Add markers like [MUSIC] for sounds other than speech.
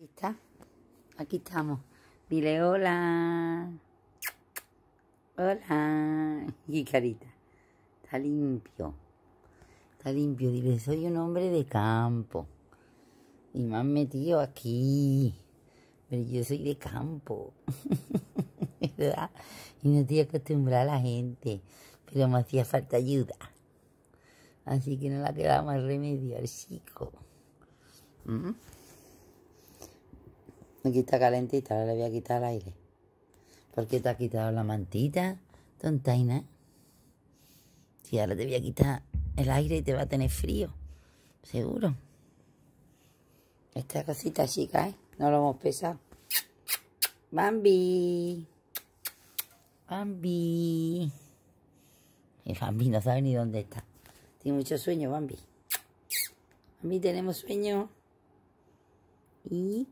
Aquí está. Aquí estamos. Dile hola. Hola. Y carita. Está limpio. Está limpio. Dile, soy un hombre de campo. Y me han metido aquí. Pero yo soy de campo. [LAUGHS] ¿Verdad? Y no estoy acostumbrada a la gente. Pero me hacía falta ayuda. Así que no la quedaba más remedio al chico. ¿Mm? Aquí está calentita, ahora le voy a quitar el aire. ¿Por qué te ha quitado la mantita, tontaina? Si ahora te voy a quitar el aire y te va a tener frío, seguro. Esta cosita chica, ¿eh? No lo hemos pesado. Bambi. Bambi. y Bambi no sabe ni dónde está. Tiene mucho sueño, Bambi. Bambi, tenemos sueño. Y